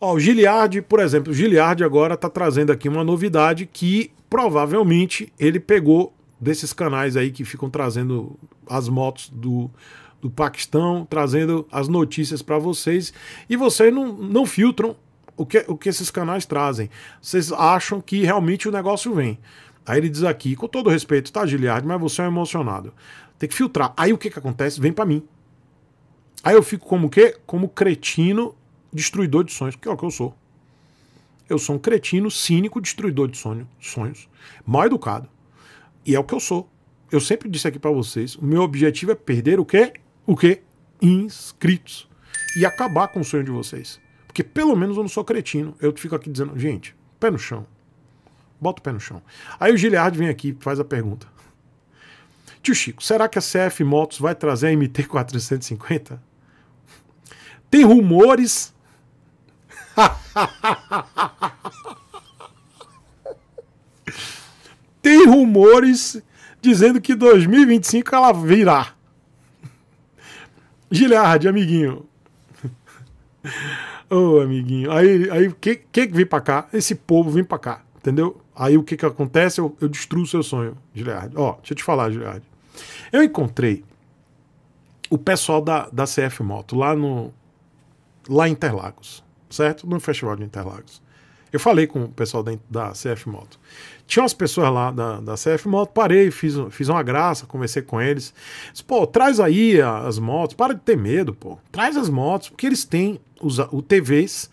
Ó, o Giliard, por exemplo, o Giliard agora está trazendo aqui uma novidade que provavelmente ele pegou desses canais aí que ficam trazendo as motos do, do Paquistão, trazendo as notícias para vocês. E vocês não, não filtram o que, o que esses canais trazem. Vocês acham que realmente o negócio vem. Aí ele diz aqui, com todo respeito, tá, Giliard, mas você é emocionado. Tem que filtrar. Aí o que, que acontece? Vem para mim. Aí eu fico como o quê? Como cretino destruidor de sonhos, que é o que eu sou. Eu sou um cretino, cínico, destruidor de sonho, sonhos, mal educado. E é o que eu sou. Eu sempre disse aqui para vocês, o meu objetivo é perder o quê? O quê? Inscritos. E acabar com o sonho de vocês. Porque pelo menos eu não sou cretino. Eu fico aqui dizendo, gente, pé no chão. Bota o pé no chão. Aí o Giliard vem aqui e faz a pergunta. Tio Chico, será que a CF Motos vai trazer a MT-450? Tem rumores Tem rumores dizendo que 2025 ela virá. Giliard, amiguinho. Ô, oh, amiguinho. Aí, aí que, que vem pra cá? Esse povo vem pra cá, entendeu? Aí o que que acontece? Eu, eu destruo seu sonho, Giliard. Ó, deixa eu te falar, Giliard. Eu encontrei o pessoal da, da CF Moto lá no lá em Interlagos certo? No Festival de Interlagos. Eu falei com o pessoal da, da CF Moto. Tinha umas pessoas lá da, da CF Moto, parei, fiz, fiz uma graça, conversei com eles. Disse, pô, traz aí as motos, para de ter medo, pô. Traz as motos, porque eles têm os UTVs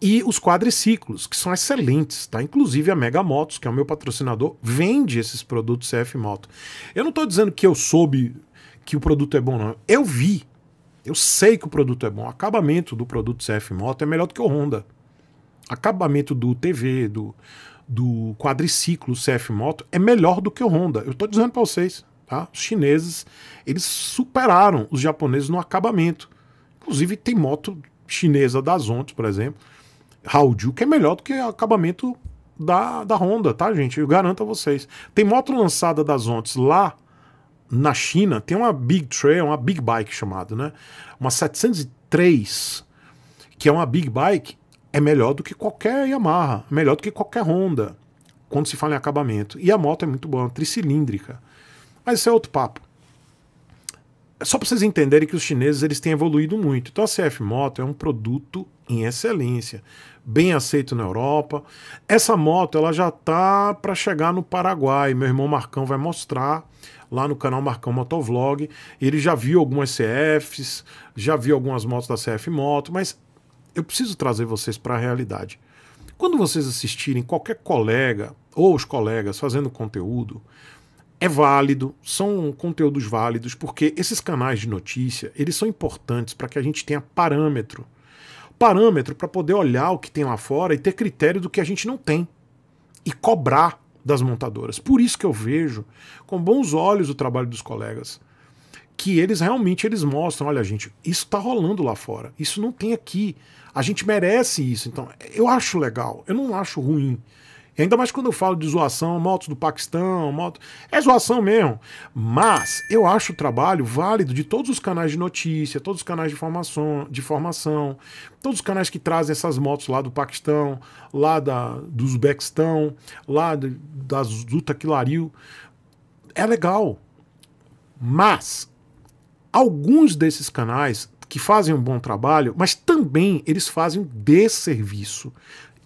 e os quadriciclos, que são excelentes, tá? Inclusive a Mega Motos, que é o meu patrocinador, vende esses produtos CF Moto. Eu não estou dizendo que eu soube que o produto é bom, não. Eu vi, eu sei que o produto é bom. O acabamento do produto CF Moto é melhor do que o Honda. Acabamento do TV, do, do quadriciclo CF Moto é melhor do que o Honda. Eu estou dizendo para vocês, tá? Os chineses, eles superaram os japoneses no acabamento. Inclusive tem moto chinesa da Zontes, por exemplo, Haoju, que é melhor do que o acabamento da, da Honda, tá, gente? Eu garanto a vocês. Tem moto lançada da Zontes lá na China tem uma Big Trail, uma Big Bike chamada, né? Uma 703, que é uma Big Bike, é melhor do que qualquer Yamaha, é melhor do que qualquer Honda, quando se fala em acabamento. E a moto é muito boa, é tricilíndrica. Mas isso é outro papo só para vocês entenderem que os chineses eles têm evoluído muito. Então a CF Moto é um produto em excelência, bem aceito na Europa. Essa moto ela já tá para chegar no Paraguai. Meu irmão Marcão vai mostrar lá no canal Marcão Motovlog. Ele já viu algumas CFs, já viu algumas motos da CF Moto, mas eu preciso trazer vocês para a realidade. Quando vocês assistirem qualquer colega ou os colegas fazendo conteúdo, é válido, são conteúdos válidos, porque esses canais de notícia, eles são importantes para que a gente tenha parâmetro. Parâmetro para poder olhar o que tem lá fora e ter critério do que a gente não tem. E cobrar das montadoras. Por isso que eu vejo com bons olhos o trabalho dos colegas que eles realmente eles mostram, olha gente, isso está rolando lá fora, isso não tem aqui, a gente merece isso. Então eu acho legal, eu não acho ruim. E ainda mais quando eu falo de zoação, motos do Paquistão, moto. É zoação mesmo. Mas eu acho o trabalho válido de todos os canais de notícia, todos os canais de formação de formação, todos os canais que trazem essas motos lá do Paquistão, lá da, do Uzbequistão, lá de, das, do Taquilaril. É legal. Mas alguns desses canais que fazem um bom trabalho, mas também eles fazem um desserviço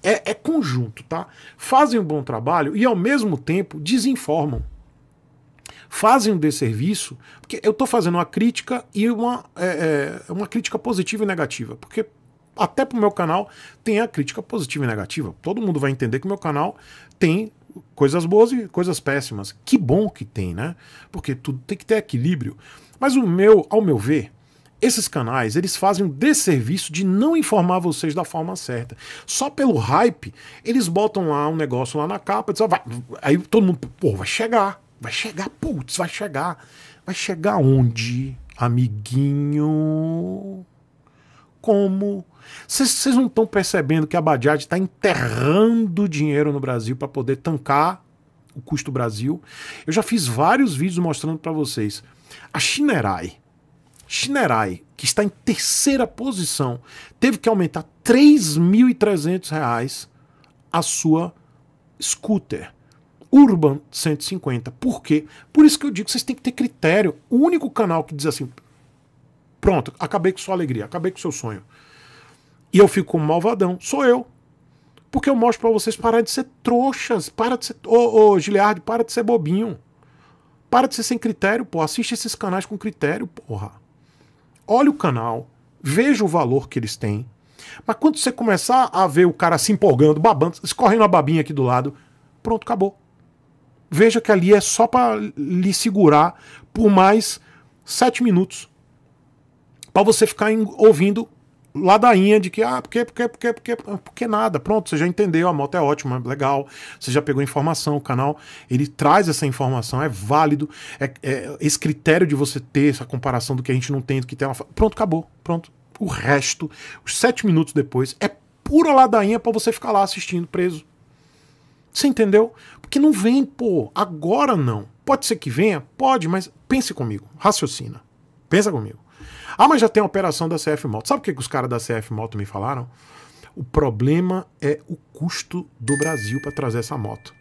é, é conjunto, tá? Fazem um bom trabalho e, ao mesmo tempo, desinformam fazem um desserviço, porque eu estou fazendo uma crítica e uma, é, é, uma crítica positiva e negativa, porque até para o meu canal tem a crítica positiva e negativa. Todo mundo vai entender que o meu canal tem coisas boas e coisas péssimas. Que bom que tem, né? Porque tudo tem que ter equilíbrio. Mas o meu, ao meu ver, esses canais, eles fazem um desserviço de não informar vocês da forma certa. Só pelo hype, eles botam lá um negócio lá na capa, diz, vai, aí todo mundo, pô, vai chegar, vai chegar, putz, vai chegar. Vai chegar onde, amiguinho? Como? Vocês não estão percebendo que a Bajaj está enterrando dinheiro no Brasil para poder tancar o custo Brasil? Eu já fiz vários vídeos mostrando para vocês. A Shinerai, Shinerai, que está em terceira posição, teve que aumentar R$ 3.300 a sua scooter. Urban 150. Por quê? Por isso que eu digo que vocês têm que ter critério. O único canal que diz assim: pronto, acabei com sua alegria, acabei com seu sonho. E eu fico malvadão, sou eu. Porque eu mostro para vocês parar de ser trouxas, para de ser. Ô, ô, Giliardi, para de ser bobinho. Para de ser sem critério, pô. Assiste esses canais com critério, porra olha o canal, veja o valor que eles têm. Mas quando você começar a ver o cara se empolgando, babando, escorrendo a babinha aqui do lado, pronto, acabou. Veja que ali é só para lhe segurar por mais sete minutos. Para você ficar ouvindo ladainha de que, ah, porque, porque, porque, porque, ah, porque nada. Pronto, você já entendeu, a moto é ótima, legal, você já pegou informação, o canal, ele traz essa informação, é válido, é, é esse critério de você ter essa comparação do que a gente não tem, do que tem. Pronto, acabou, pronto. O resto, os sete minutos depois, é pura ladainha para você ficar lá assistindo preso. Você entendeu? Porque não vem, pô, agora não. Pode ser que venha? Pode, mas pense comigo, raciocina. Pensa comigo. Ah, mas já tem a operação da CF Moto. Sabe o que, que os caras da CF Moto me falaram? O problema é o custo do Brasil para trazer essa moto.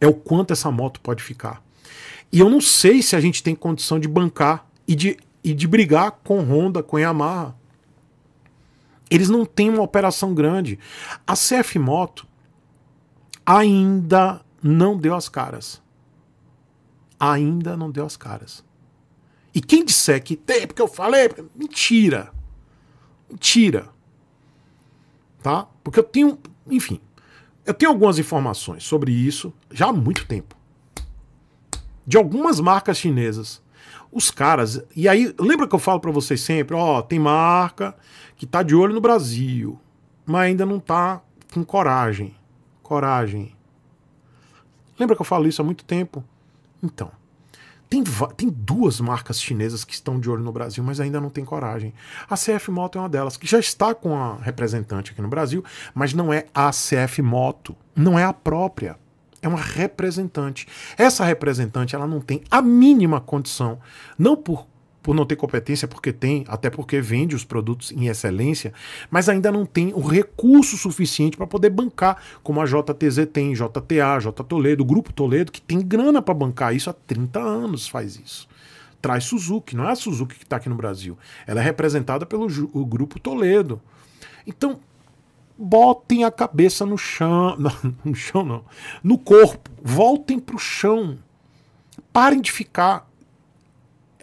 É o quanto essa moto pode ficar. E eu não sei se a gente tem condição de bancar e de, e de brigar com Honda, com Yamaha. Eles não têm uma operação grande. A CF Moto ainda não deu as caras. Ainda não deu as caras. E quem disser que tem, é porque eu falei, mentira. Mentira. Tá? Porque eu tenho, enfim, eu tenho algumas informações sobre isso já há muito tempo. De algumas marcas chinesas. Os caras, e aí, lembra que eu falo para vocês sempre, ó, tem marca que tá de olho no Brasil, mas ainda não tá com coragem. Coragem. Lembra que eu falo isso há muito tempo? Então, tem, tem duas marcas chinesas que estão de olho no Brasil, mas ainda não tem coragem. A CF Moto é uma delas, que já está com a representante aqui no Brasil, mas não é a CF Moto, não é a própria. É uma representante. Essa representante ela não tem a mínima condição, não por por não ter competência, porque tem, até porque vende os produtos em excelência, mas ainda não tem o recurso suficiente para poder bancar, como a JTZ tem, JTA, J Toledo, Grupo Toledo, que tem grana para bancar isso há 30 anos faz isso. Traz Suzuki, não é a Suzuki que está aqui no Brasil. Ela é representada pelo o Grupo Toledo. Então, botem a cabeça no chão. Não, no chão não. No corpo. Voltem para o chão. Parem de ficar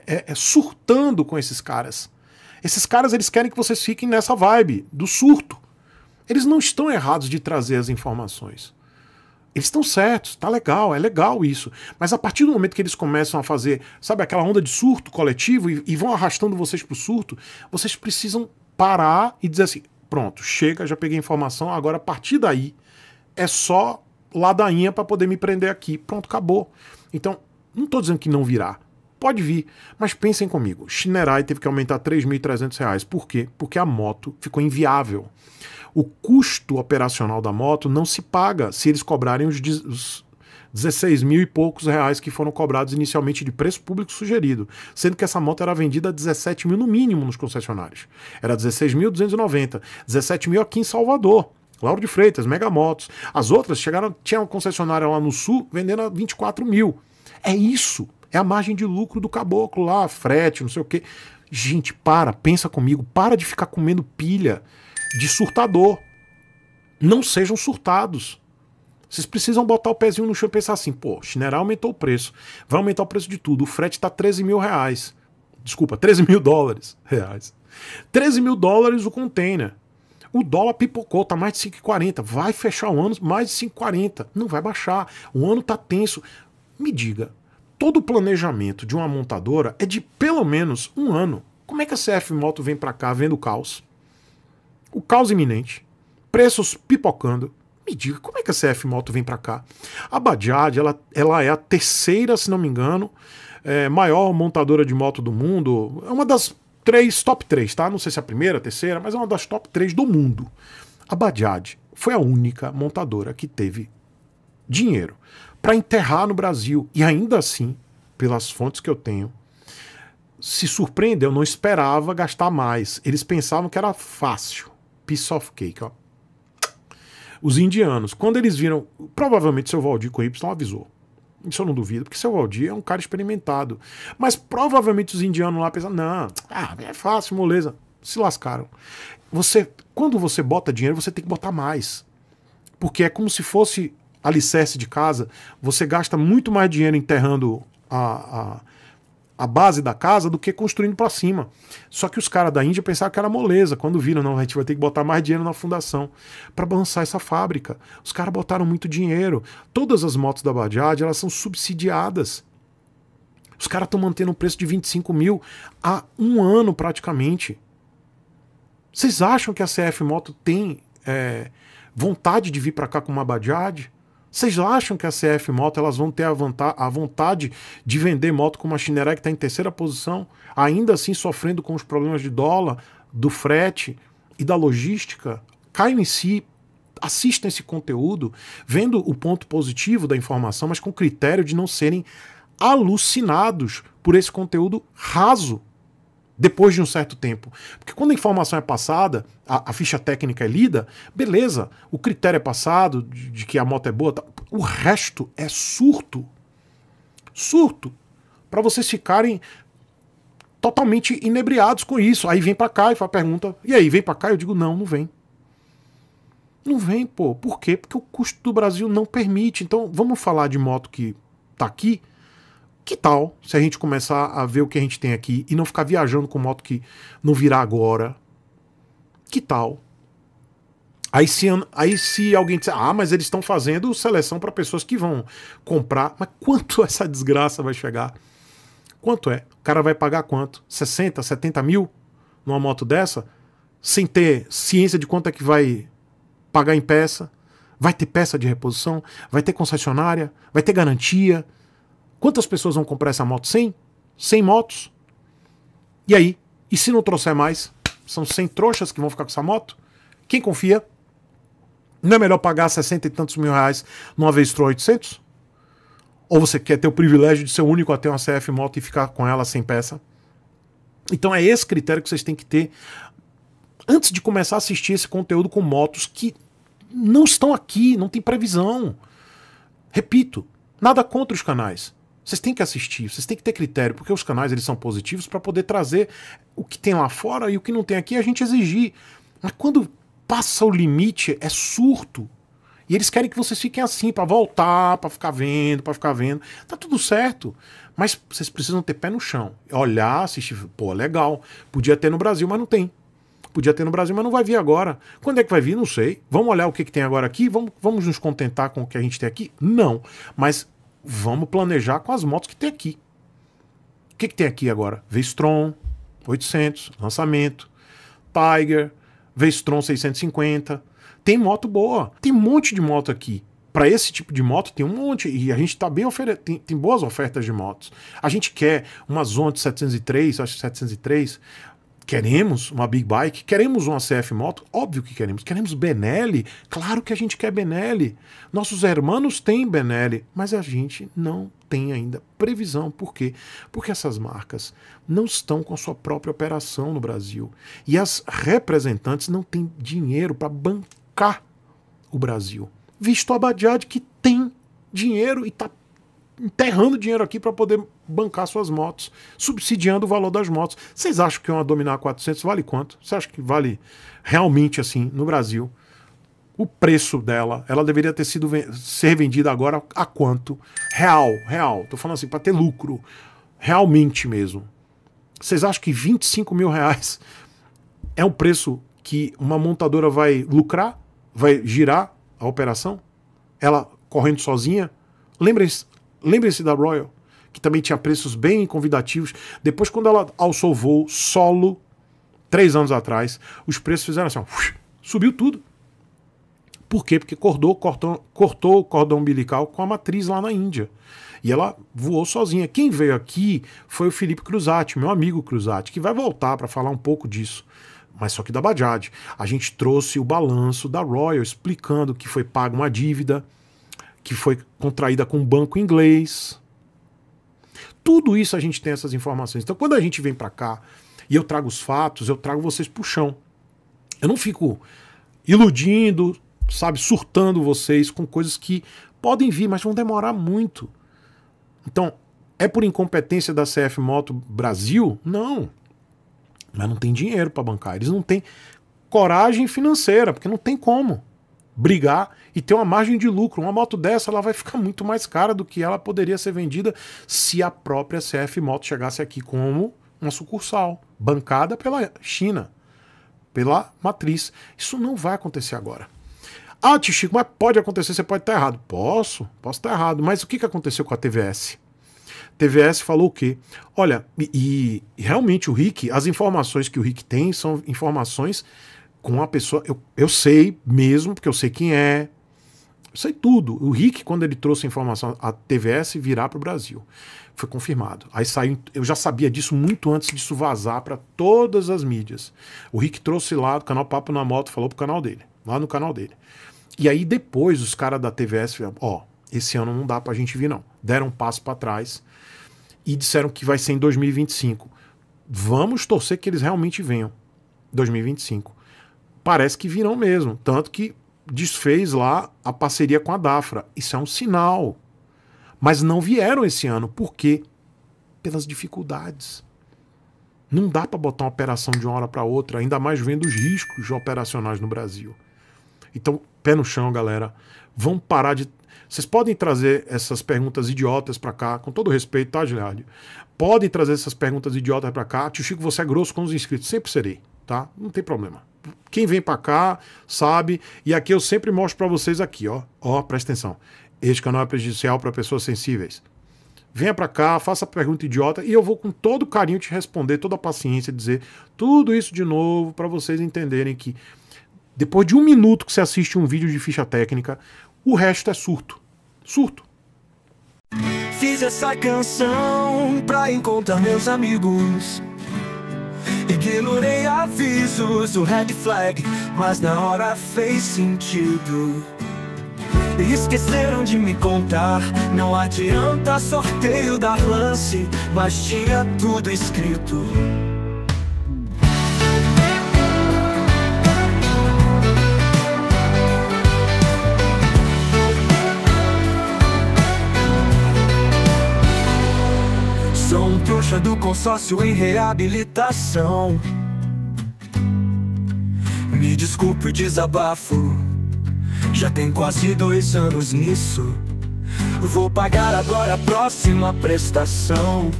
é, é, surtando com esses caras. Esses caras eles querem que vocês fiquem nessa vibe do surto. Eles não estão errados de trazer as informações. Eles estão certos, tá legal, é legal isso. Mas a partir do momento que eles começam a fazer, sabe, aquela onda de surto coletivo e, e vão arrastando vocês pro surto, vocês precisam parar e dizer assim: pronto, chega, já peguei informação, agora a partir daí é só ladainha para poder me prender aqui. Pronto, acabou. Então, não estou dizendo que não virá. Pode vir, mas pensem comigo, Shinerai teve que aumentar 3.300 reais. Por quê? Porque a moto ficou inviável. O custo operacional da moto não se paga se eles cobrarem os, R$ 16 mil e poucos reais que foram cobrados inicialmente de preço público sugerido, sendo que essa moto era vendida a 17 mil no mínimo nos concessionários. Era 16.290, 17 mil aqui em Salvador. Lauro de Freitas, Megamotos. As outras chegaram, tinha um concessionário lá no sul vendendo a 24 mil. É isso. É a margem de lucro do caboclo lá, frete, não sei o quê. Gente, para, pensa comigo, para de ficar comendo pilha de surtador. Não sejam surtados. Vocês precisam botar o pezinho no chão e pensar assim, pô, Chineral aumentou o preço, vai aumentar o preço de tudo, o frete tá 13 mil reais. Desculpa, 13 mil dólares reais. 13 mil dólares o container. O dólar pipocou, tá mais de 5,40. Vai fechar o ano mais de 5,40. Não vai baixar. O ano tá tenso. Me diga, todo o planejamento de uma montadora é de pelo menos um ano. Como é que a CF Moto vem para cá vendo o caos? O caos iminente, preços pipocando. Me diga, como é que a CF Moto vem para cá? A Bajaj, ela, ela é a terceira, se não me engano, é, maior montadora de moto do mundo. É uma das três, top três, tá? Não sei se é a primeira, a terceira, mas é uma das top três do mundo. A Bajaj foi a única montadora que teve dinheiro para enterrar no Brasil. E ainda assim, pelas fontes que eu tenho, se surpreendeu, não esperava gastar mais. Eles pensavam que era fácil. Piece of cake, ó. Os indianos, quando eles viram, provavelmente seu Valdir com Y avisou. Isso eu não duvido, porque seu Valdir é um cara experimentado. Mas provavelmente os indianos lá pensaram, não, ah, é fácil, moleza. Se lascaram. Você, quando você bota dinheiro, você tem que botar mais. Porque é como se fosse alicerce de casa, você gasta muito mais dinheiro enterrando a, a, a base da casa do que construindo para cima. Só que os caras da Índia pensaram que era moleza. Quando viram, não, a gente vai ter que botar mais dinheiro na fundação para balançar essa fábrica. Os caras botaram muito dinheiro. Todas as motos da Bajaj, elas são subsidiadas. Os caras estão mantendo um preço de 25 mil há um ano praticamente. Vocês acham que a CF Moto tem é, vontade de vir para cá com uma Bajaj? Vocês acham que a CF Moto elas vão ter a, a vontade de vender moto com uma Chineré que está em terceira posição, ainda assim sofrendo com os problemas de dólar, do frete e da logística? Caio em si, assistam esse conteúdo, vendo o ponto positivo da informação, mas com critério de não serem alucinados por esse conteúdo raso depois de um certo tempo. Porque quando a informação é passada, a, a ficha técnica é lida, beleza, o critério é passado de, de que a moto é boa, tá, o resto é surto. Surto. Para vocês ficarem totalmente inebriados com isso. Aí vem para cá e faz pergunta: "E aí, vem para cá?" Eu digo: "Não, não vem". Não vem, pô. Por quê? Porque o custo do Brasil não permite. Então, vamos falar de moto que tá aqui que tal se a gente começar a ver o que a gente tem aqui e não ficar viajando com moto que não virá agora? Que tal? Aí se, aí se alguém disser, ah, mas eles estão fazendo seleção para pessoas que vão comprar. Mas quanto essa desgraça vai chegar? Quanto é? O cara vai pagar quanto? 60, 70 mil numa moto dessa? Sem ter ciência de quanto é que vai pagar em peça? Vai ter peça de reposição? Vai ter concessionária? Vai ter garantia? Quantas pessoas vão comprar essa moto? 100? 100 motos? E aí? E se não trouxer mais? São 100 trouxas que vão ficar com essa moto? Quem confia? Não é melhor pagar 60 e tantos mil reais numa vez 800? Ou você quer ter o privilégio de ser o único a ter uma CF moto e ficar com ela sem peça? Então é esse critério que vocês têm que ter antes de começar a assistir esse conteúdo com motos que não estão aqui, não tem previsão. Repito, nada contra os canais. Vocês têm que assistir, vocês têm que ter critério, porque os canais eles são positivos para poder trazer o que tem lá fora e o que não tem aqui a gente exigir. Mas quando passa o limite, é surto. E eles querem que vocês fiquem assim, para voltar, para ficar vendo, para ficar vendo. Tá tudo certo. Mas vocês precisam ter pé no chão. Olhar, assistir. Pô, legal. Podia ter no Brasil, mas não tem. Podia ter no Brasil, mas não vai vir agora. Quando é que vai vir? Não sei. Vamos olhar o que, que tem agora aqui? Vamos, vamos nos contentar com o que a gente tem aqui? Não. Mas vamos planejar com as motos que tem aqui. O que, que tem aqui agora? Vestron 800, lançamento. Tiger, Vestron 650. Tem moto boa. Tem um monte de moto aqui. Para esse tipo de moto tem um monte e a gente tá bem ofere... tem, tem boas ofertas de motos. A gente quer uma Zonte 703, acho que 703, Queremos uma Big Bike? Queremos uma CF Moto? Óbvio que queremos. Queremos Benelli? Claro que a gente quer Benelli. Nossos hermanos têm Benelli, mas a gente não tem ainda previsão. Por quê? Porque essas marcas não estão com a sua própria operação no Brasil. E as representantes não têm dinheiro para bancar o Brasil. Visto a Bajaj que tem dinheiro e está enterrando dinheiro aqui para poder bancar suas motos, subsidiando o valor das motos. Vocês acham que uma Dominar 400 vale quanto? Você acha que vale realmente assim no Brasil? O preço dela, ela deveria ter sido ser vendida agora a quanto? Real, real. Tô falando assim, para ter lucro. Realmente mesmo. Vocês acham que 25 mil reais é um preço que uma montadora vai lucrar? Vai girar a operação? Ela correndo sozinha? Lembrem-se lembrem da Royal que também tinha preços bem convidativos. Depois, quando ela alçou voo solo, três anos atrás, os preços fizeram assim, ó, subiu tudo. Por quê? Porque cordou, cortou, cortou o cordão umbilical com a matriz lá na Índia. E ela voou sozinha. Quem veio aqui foi o Felipe Cruzati, meu amigo Cruzati, que vai voltar para falar um pouco disso mas só que da Bajaj. A gente trouxe o balanço da Royal explicando que foi paga uma dívida que foi contraída com um banco inglês, tudo isso a gente tem essas informações. Então, quando a gente vem para cá e eu trago os fatos, eu trago vocês pro chão. Eu não fico iludindo, sabe, surtando vocês com coisas que podem vir, mas vão demorar muito. Então, é por incompetência da CF Moto Brasil? Não. Mas não tem dinheiro para bancar. Eles não têm coragem financeira, porque não tem como brigar e ter uma margem de lucro. Uma moto dessa ela vai ficar muito mais cara do que ela poderia ser vendida se a própria CF Moto chegasse aqui como uma sucursal, bancada pela China, pela matriz. Isso não vai acontecer agora. Ah, tio Chico, mas pode acontecer, você pode estar errado. Posso, posso estar errado. Mas o que aconteceu com a TVS? TVS falou o quê? Olha, e, e realmente o Rick, as informações que o Rick tem são informações com a pessoa. Eu, eu sei mesmo, porque eu sei quem é. Eu sei tudo. O Rick, quando ele trouxe a informação a TVS virar para o Brasil, foi confirmado. Aí saiu. Eu já sabia disso muito antes disso vazar para todas as mídias. O Rick trouxe lá do canal Papo na Moto, falou pro canal dele, lá no canal dele. E aí depois os caras da TVS falaram: ó, esse ano não dá para a gente vir, não. Deram um passo para trás e disseram que vai ser em 2025. Vamos torcer que eles realmente venham. 2025 parece que virão mesmo. Tanto que desfez lá a parceria com a Dafra. Isso é um sinal. Mas não vieram esse ano. Por quê? Pelas dificuldades. Não dá para botar uma operação de uma hora para outra, ainda mais vendo os riscos operacionais no Brasil. Então, pé no chão, galera. Vão parar de. Vocês podem trazer essas perguntas idiotas para cá, com todo respeito, tá, Giliardi? Podem trazer essas perguntas idiotas para cá. Tio Chico, você é grosso com os inscritos. Sempre serei, tá? Não tem problema quem vem para cá sabe. E aqui eu sempre mostro para vocês aqui, ó. Ó, presta atenção. Este canal é prejudicial para pessoas sensíveis. Venha para cá, faça pergunta idiota e eu vou com todo carinho te responder, toda a paciência, dizer tudo isso de novo para vocês entenderem que depois de um minuto que você assiste um vídeo de ficha técnica, o resto é surto. Surto. Fiz essa canção pra encontrar meus amigos. Ignorei avisos o red flag Mas na hora fez sentido esqueceram de me contar Não adianta sorteio dar lance Mas tinha tudo escrito trouxa do consórcio em reabilitação. Me desculpe o desabafo, já tem quase dois anos nisso. Vou pagar agora a próxima prestação.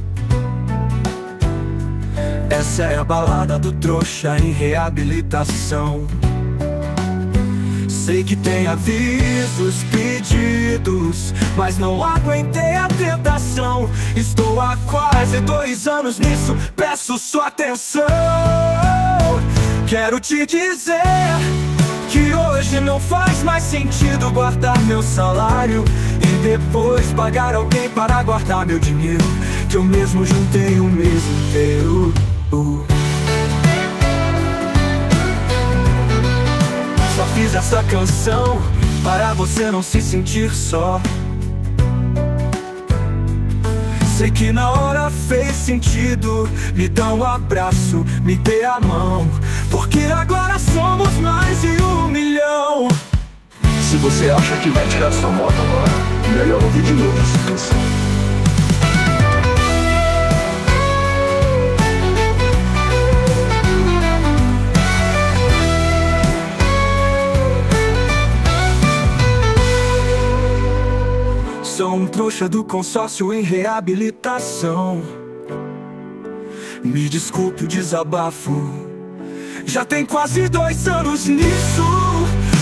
Essa é a balada do trouxa em reabilitação. Sei que tem avisos, pedidos, mas não aguentei a tentação. Estou há quase dois anos nisso, peço sua atenção. Quero te dizer que hoje não faz mais sentido guardar meu salário e depois pagar alguém para guardar meu dinheiro que eu mesmo juntei o mês inteiro. Uh. essa canção para você não se sentir só. Sei que na hora fez sentido, me dá um abraço, me dê a mão, porque agora somos mais de um milhão. Se você acha que vai tirar sua moto agora, melhor ouvir de novo essa canção. Sou um trouxa do consórcio em reabilitação Me desculpe o desabafo Já tem quase dois anos nisso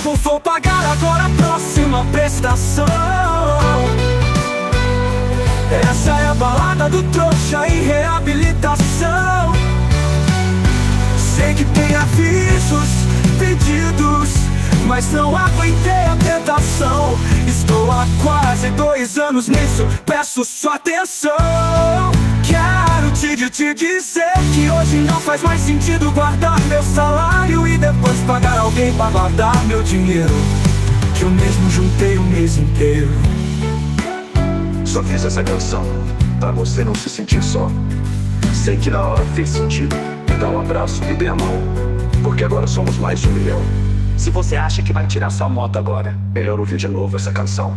Ou vou pagar agora a próxima prestação Essa é a balada do trouxa em reabilitação Sei que tem avisos mas não aguentei a tentação. Estou há quase dois anos nisso, peço sua atenção. Quero te, te dizer que hoje não faz mais sentido guardar meu salário e depois pagar alguém para guardar meu dinheiro. Que eu mesmo juntei o mês inteiro. Só fiz essa canção pra você não se sentir só. Sei que na hora fez sentido. dá um abraço, e dê a mão. Porque agora somos mais um milhão. Se você acha que vai tirar sua moto agora, melhor ouvir de novo essa canção.